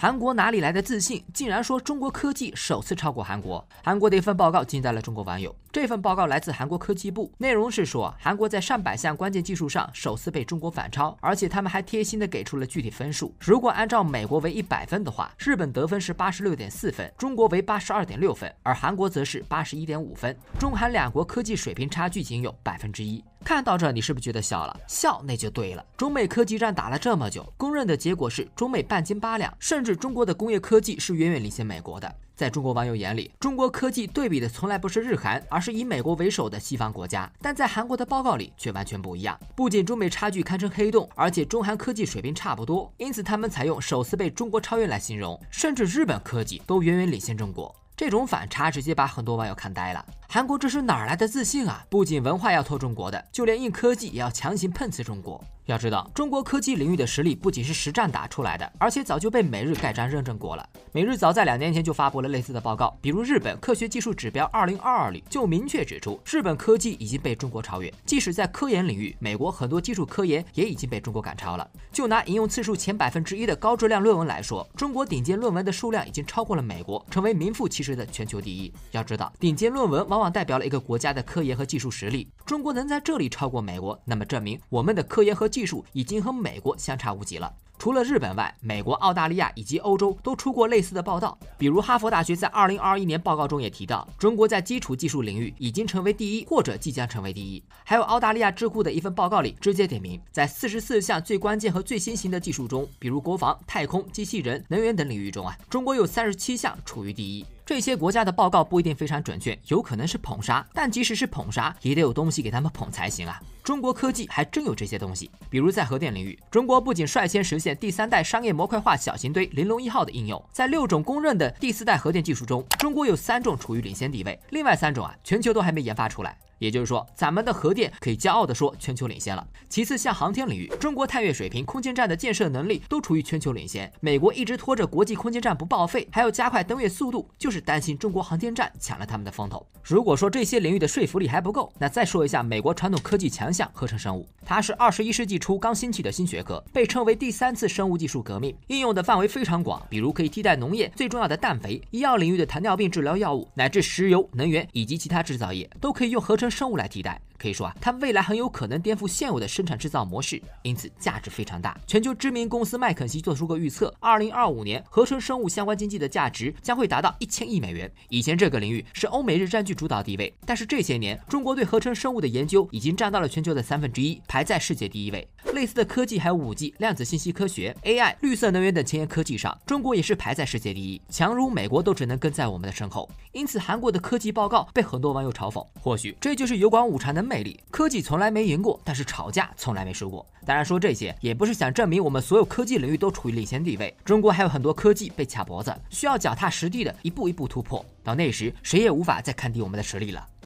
韩国哪里来的自信，竟然说中国科技首次超过韩国？韩国的一份报告惊呆了中国网友。这份报告来自韩国科技部，内容是说韩国在上百项关键技术上首次被中国反超，而且他们还贴心的给出了具体分数。如果按照美国为一百分的话，日本得分是八十六点四分，中国为八十二点六分，而韩国则是八十一点五分。中韩两国科技水平差距仅有百分之一。看到这，你是不是觉得笑了？笑那就对了。中美科技战打了这么久，公认的结果是中美半斤八两，甚至。中国的工业科技是远远领先美国的，在中国网友眼里，中国科技对比的从来不是日韩，而是以美国为首的西方国家。但在韩国的报告里却完全不一样，不仅中美差距堪称黑洞，而且中韩科技水平差不多，因此他们采用“首次被中国超越”来形容，甚至日本科技都远远领先中国，这种反差直接把很多网友看呆了。韩国这是哪来的自信啊？不仅文化要拖中国的，就连硬科技也要强行碰瓷中国。要知道，中国科技领域的实力不仅是实战打出来的，而且早就被美日盖章认证过了。美日早在两年前就发布了类似的报告，比如《日本科学技术指标2022》里就明确指出，日本科技已经被中国超越。即使在科研领域，美国很多基础科研也已经被中国赶超了。就拿引用次数前百分之一的高质量论文来说，中国顶尖论文的数量已经超过了美国，成为名副其实的全球第一。要知道，顶尖论文往往往代表了一个国家的科研和技术实力。中国能在这里超过美国，那么证明我们的科研和技术已经和美国相差无几了。除了日本外，美国、澳大利亚以及欧洲都出过类似的报道。比如哈佛大学在2021年报告中也提到，中国在基础技术领域已经成为第一或者即将成为第一。还有澳大利亚智库的一份报告里直接点名，在44项最关键和最新型的技术中，比如国防、太空、机器人、能源等领域中啊，中国有37项处于第一。这些国家的报告不一定非常准确，有可能是捧杀。但即使是捧杀，也得有东西给他们捧才行啊！中国科技还真有这些东西，比如在核电领域，中国不仅率先实现第三代商业模块化小型堆玲珑一号的应用，在六种公认的第四代核电技术中，中国有三种处于领先地位，另外三种啊，全球都还没研发出来。也就是说，咱们的核电可以骄傲地说全球领先了。其次，像航天领域，中国探月水平、空间站的建设能力都处于全球领先。美国一直拖着国际空间站不报废，还要加快登月速度，就是担心中国航天站抢了他们的风头。如果说这些领域的说服力还不够，那再说一下美国传统科技强项——合成生物。它是二十一世纪初刚兴起的新学科，被称为第三次生物技术革命，应用的范围非常广，比如可以替代农业最重要的氮肥，医药领域的糖尿病治疗药物，乃至石油、能源以及其他制造业，都可以用合成。生物来替代。可以说啊，它未来很有可能颠覆现有的生产制造模式，因此价值非常大。全球知名公司麦肯锡做出过预测，二零二五年合成生物相关经济的价值将会达到一千亿美元。以前这个领域是欧美日占据主导地位，但是这些年中国对合成生物的研究已经占到了全球的三分之一，排在世界第一位。类似的科技还有五 G、量子信息科学、AI、绿色能源等前沿科技上，中国也是排在世界第一，强如美国都只能跟在我们的身后。因此，韩国的科技报告被很多网友嘲讽，或许这就是油管五常的。魅力科技从来没赢过，但是吵架从来没输过。当然，说这些也不是想证明我们所有科技领域都处于领先地位。中国还有很多科技被卡脖子，需要脚踏实地的一步一步突破。到那时，谁也无法再看低我们的实力了。